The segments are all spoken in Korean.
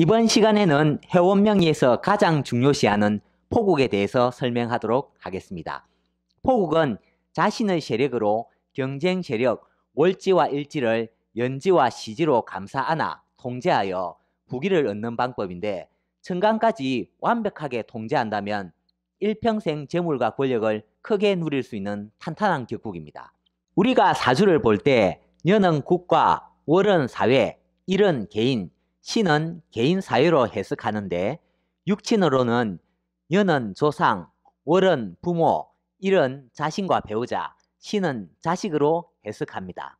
이번 시간에는 해원명의에서 가장 중요시하는 포국에 대해서 설명하도록 하겠습니다. 포국은 자신의 세력으로 경쟁 세력 월지와 일지를 연지와 시지로 감싸 하나 통제하여 부기를 얻는 방법인데 천강까지 완벽하게 통제한다면 일평생 재물과 권력을 크게 누릴 수 있는 탄탄한 격국입니다. 우리가 사주를 볼 때 년은 국가, 월은 사회, 일은 개인, 신은 개인 사유로 해석하는데 육친으로는 연은 조상, 월은 부모, 일은 자신과 배우자, 신은 자식으로 해석합니다.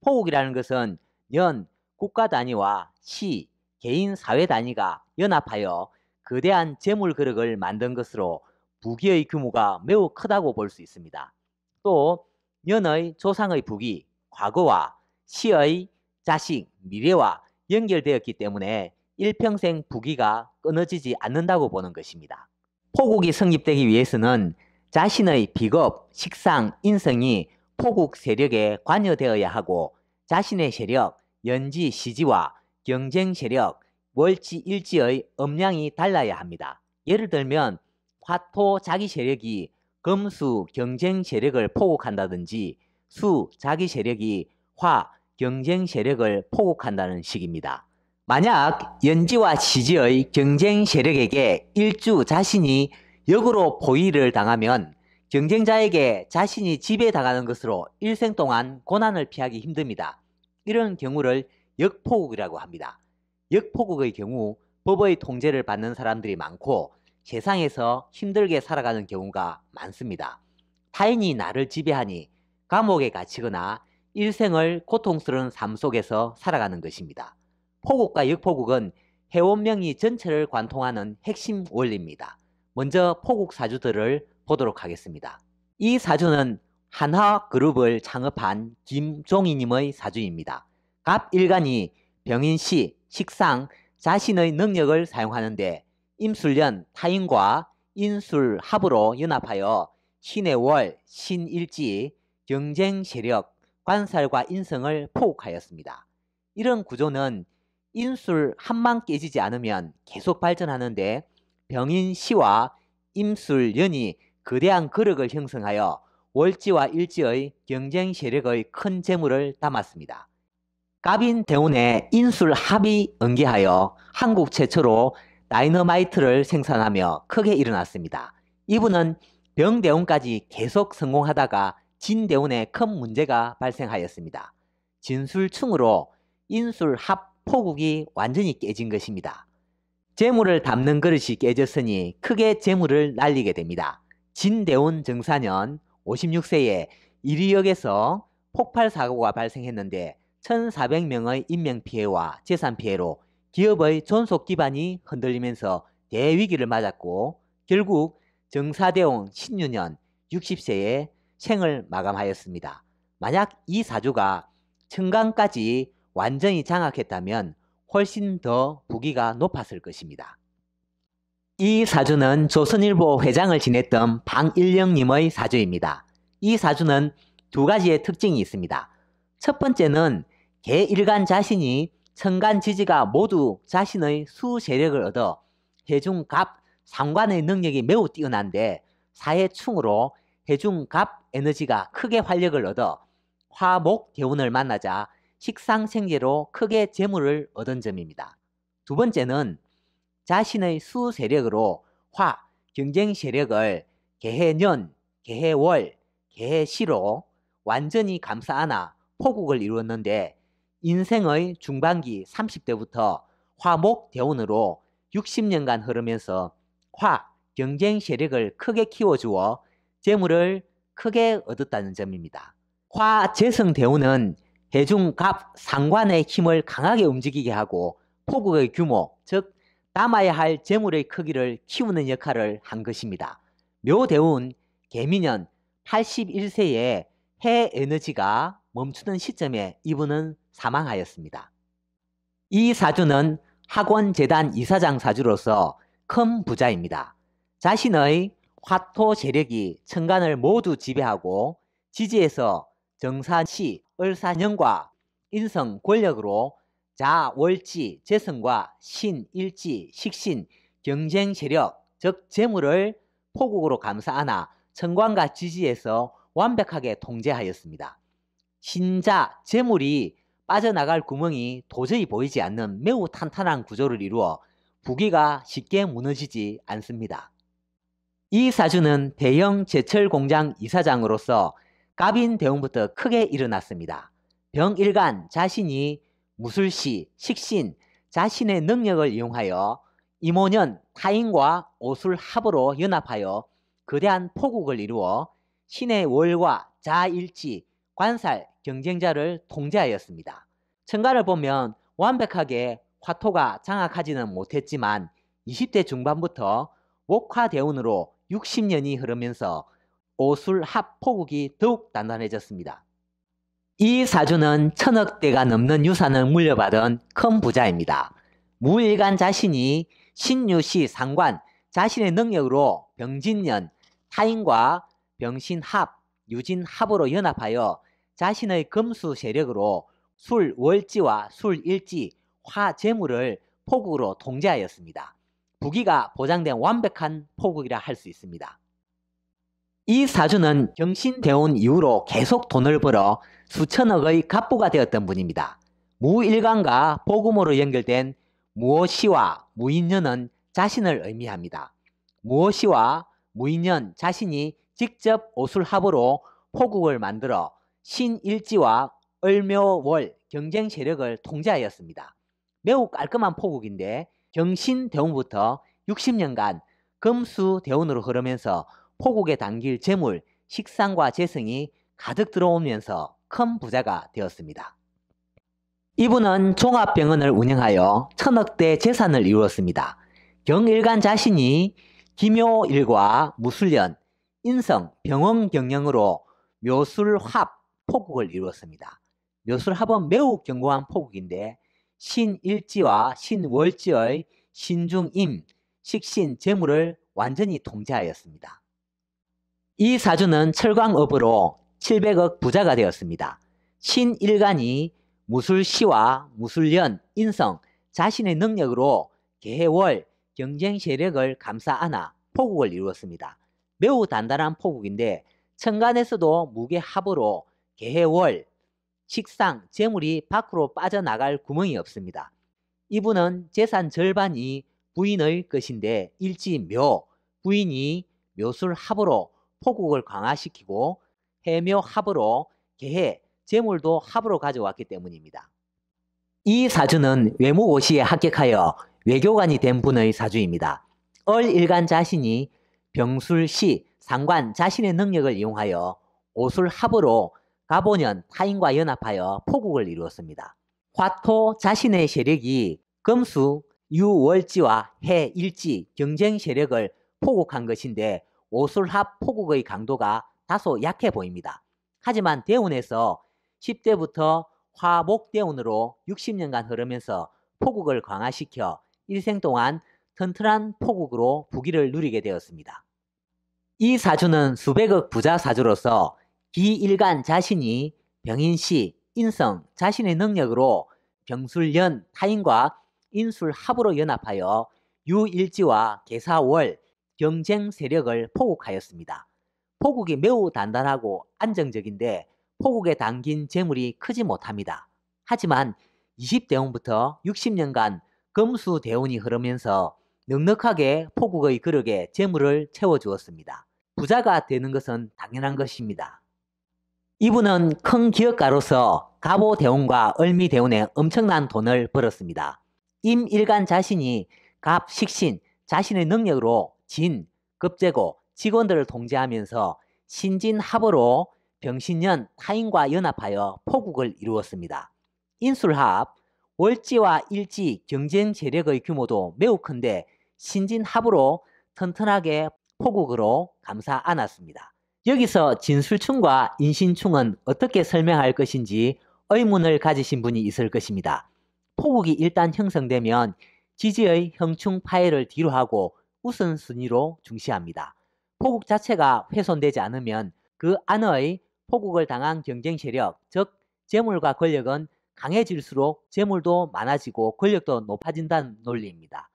포옥이라는 것은 연, 국가 단위와 시, 개인 사회 단위가 연합하여 거대한 재물 그릇을 만든 것으로 부귀의 규모가 매우 크다고 볼 수 있습니다. 또 연의 조상의 부귀, 과거와 시의 자식, 미래와 연결되었기 때문에 일평생 부기가 끊어지지 않는다고 보는 것입니다. 포국이 성립되기 위해서는 자신의 비겁, 식상, 인성이 포국 세력에 관여되어야 하고 자신의 세력, 연지, 시지와 경쟁 세력, 월지, 일지의 음량이 달라야 합니다. 예를 들면 화토 자기 세력이 금수 경쟁 세력을 포국한다든지 수 자기 세력이 화 경쟁 세력을 포곡한다는 식입니다. 만약 연지와 지지의 경쟁 세력에게 일주 자신이 역으로 포위를 당하면 경쟁자에게 자신이 지배당하는 것으로 일생 동안 고난을 피하기 힘듭니다. 이런 경우를 역포국이라고 합니다. 역포국의 경우 법의 통제를 받는 사람들이 많고 세상에서 힘들게 살아가는 경우가 많습니다. 타인이 나를 지배하니 감옥에 갇히거나 일생을 고통스러운 삶 속에서 살아가는 것입니다. 포국과 역포국은 해원명이 전체를 관통하는 핵심 원리입니다. 먼저 포국 사주들을 보도록 하겠습니다. 이 사주는 한화 그룹을 창업한 김종희님의 사주입니다. 갑 일간이 병인시, 식상, 자신의 능력을 사용하는데 임술년 타인과 인술 합으로 연합하여 신의 월, 신일지, 경쟁 세력, 관살과 인성을 포옥하였습니다. 이런 구조는 인술 한만 깨지지 않으면 계속 발전하는데 병인 시와 임술 연이 거대한 거력을 형성하여 월지와 일지의 경쟁 세력의 큰 재물을 담았습니다. 갑인 대운의 인술 합이 응기하여 한국 최초로 다이너마이트를 생산하며 크게 일어났습니다. 이분은 병대운까지 계속 성공하다가 진대운에 큰 문제가 발생하였습니다. 진술충으로 인술 합 포국이 완전히 깨진 것입니다. 재물을 담는 그릇이 깨졌으니 크게 재물을 날리게 됩니다. 진대운 정사년 56세에 이리역에서 폭발 사고가 발생했는데 1,400명의 인명피해와 재산피해로 기업의 존속 기반이 흔들리면서 대위기를 맞았고 결국 정사대원 16년 60세에 생을 마감하였습니다. 만약 이 사주가 청강까지 완전히 장악했다면 훨씬 더 부기가 높았을 것입니다. 이 사주는 조선일보 회장을 지냈던 방일령님의 사주입니다. 이 사주는 두 가지의 특징이 있습니다. 첫 번째는 개일간 자신이 천간 지지가 모두 자신의 수세력을 얻어 해중갑 상관의 능력이 매우 뛰어난데 사회충으로 대중갑 에너지가 크게 활력을 얻어 화목 대운을 만나자 식상생재로 크게 재물을 얻은 점입니다. 두 번째는 자신의 수세력으로 화, 경쟁 세력을 개해년, 개해월, 개해시로 완전히 감싸 안아 포국을 이루었는데 인생의 중반기 30대부터 화목 대운으로 60년간 흐르면서 화, 경쟁 세력을 크게 키워주어 재물을 크게 얻었다는 점입니다. 화재성대우는 해중갑 상관의 힘을 강하게 움직이게 하고 포국의 규모, 즉 남아야 할 재물의 크기를 키우는 역할을 한 것입니다. 묘대운 개미년 81세에 해 에너지가 멈추는 시점에 이분은 사망하였습니다. 이 사주는 학원재단 이사장 사주로서 큰 부자입니다. 자신의 화토 재력이 천간을 모두 지배하고 지지에서 정산시, 을사년과 인성 권력으로 자월지, 재성과 신, 일지, 식신, 경쟁 세력, 즉 재물을 포국으로 감싸안아 천관과 지지에서 완벽하게 통제하였습니다. 신자, 재물이 빠져나갈 구멍이 도저히 보이지 않는 매우 탄탄한 구조를 이루어 부기가 쉽게 무너지지 않습니다. 이 사주는 대형 제철 공장 이사장으로서 갑인 대운부터 크게 일어났습니다. 병일간 자신이 무술시, 식신, 자신의 능력을 이용하여 이모년 타인과 오술 합으로 연합하여 거대한 포국을 이루어 신의 월과 자일지, 관살, 경쟁자를 통제하였습니다. 천가를 보면 완벽하게 화토가 장악하지는 못했지만 20대 중반부터 목화대운으로 60년이 흐르면서 오술 합포국이 더욱 단단해졌습니다. 이 사주는 천억대가 넘는 유산을 물려받은 큰 부자입니다. 무일간 자신이 신유시 상관 자신의 능력으로 병진년 타인과 병신합 유진합으로 연합하여 자신의 금수 세력으로 술월지와 술일지 화재물을 포국으로 통제하였습니다. 부기가 보장된 완벽한 포국이라 할 수 있습니다. 이 사주는 경신대운 이후로 계속 돈을 벌어 수천억의 갑부가 되었던 분입니다. 무일간과 복음으로 연결된 무엇이와 무인년은 자신을 의미합니다. 무엇이와 무인년 자신이 직접 오술합으로 포국을 만들어 신일지와 을묘월 경쟁 세력을 통제하였습니다. 매우 깔끔한 포국인데 경신대운부터 60년간 금수대운으로 흐르면서 포국에 담길 재물, 식상과 재성이 가득 들어오면서 큰 부자가 되었습니다. 이분은 종합병원을 운영하여 천억대 재산을 이루었습니다. 경일간 자신이 기묘일과 무술련, 인성, 병원 경영으로 묘술합 포국을 이루었습니다. 묘술합은 매우 견고한 포국인데 신일지와 신월지의 신중임, 식신, 재물을 완전히 통제하였습니다. 이 사주는 철광업으로 700억 부자가 되었습니다. 신일간이 무술시와 무술년 인성, 자신의 능력으로 개월 경쟁 세력을 감싸 안아 포국을 이루었습니다. 매우 단단한 포국인데 천간에서도 무게합으로 개월 식상, 재물이 밖으로 빠져나갈 구멍이 없습니다. 이분은 재산 절반이 부인의 것인데 일지묘, 부인이 묘술합으로 포국을 강화시키고 해묘합으로 개해, 재물도 합으로 가져왔기 때문입니다. 이 사주는 외무고시에 합격하여 외교관이 된 분의 사주입니다. 얼일간 자신이 병술시, 상관 자신의 능력을 이용하여 오술합으로 가보년 타인과 연합하여 포국을 이루었습니다. 화토 자신의 세력이 금수, 유월지와 해일지 경쟁 세력을 포국한 것인데 오술합 포국의 강도가 다소 약해 보입니다. 하지만 대운에서 10대부터 화목대운으로 60년간 흐르면서 포국을 강화시켜 일생 동안 튼튼한 포국으로 부기를 누리게 되었습니다. 이 사주는 수백억 부자 사주로서 비일간 자신이 병인시, 인성, 자신의 능력으로 병술연 타인과 인술합으로 연합하여 유일지와 계사월 경쟁 세력을 포국하였습니다. 포국이 매우 단단하고 안정적인데 포국에 담긴 재물이 크지 못합니다. 하지만 20대운부터 60년간 금수대운이 흐르면서 넉넉하게 포국의 그릇에 재물을 채워주었습니다. 부자가 되는 것은 당연한 것입니다. 이분은 큰 기업가로서 갑오 대운과 을미 대운에 엄청난 돈을 벌었습니다. 임일간 자신이 갑, 식신, 자신의 능력으로 진, 급제고, 직원들을 통제하면서 신진합으로 병신년 타인과 연합하여 포국을 이루었습니다. 인술합, 월지와 일지 경쟁 재력의 규모도 매우 큰데 신진합으로 튼튼하게 포국으로 감싸 안았습니다. 여기서 진술충과 인신충은 어떻게 설명할 것인지 의문을 가지신 분이 있을 것입니다. 포국이 일단 형성되면 지지의 형충 파해를 뒤로하고 우선순위로 중시합니다. 포국 자체가 훼손되지 않으면 그 안의 포국을 당한 경쟁 세력, 즉 재물과 권력은 강해질수록 재물도 많아지고 권력도 높아진다는 논리입니다.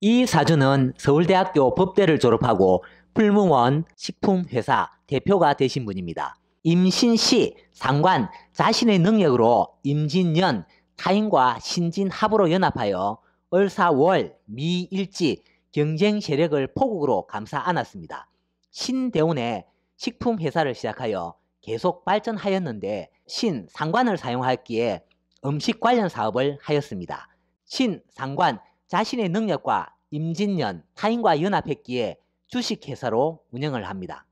이 사주는 서울대학교 법대를 졸업하고 불문원 식품회사 대표가 되신 분입니다. 임신 시 상관 자신의 능력으로 임진년 타인과 신진합으로 연합하여 을사월 미일지 경쟁 세력을 포국으로 감싸 안았습니다. 신대운에 식품회사를 시작하여 계속 발전하였는데 신상관을 사용하였기에 음식 관련 사업을 하였습니다. 신상관 자신의 능력과 임진년 타인과 연합했기에 주식회사로 운영을 합니다.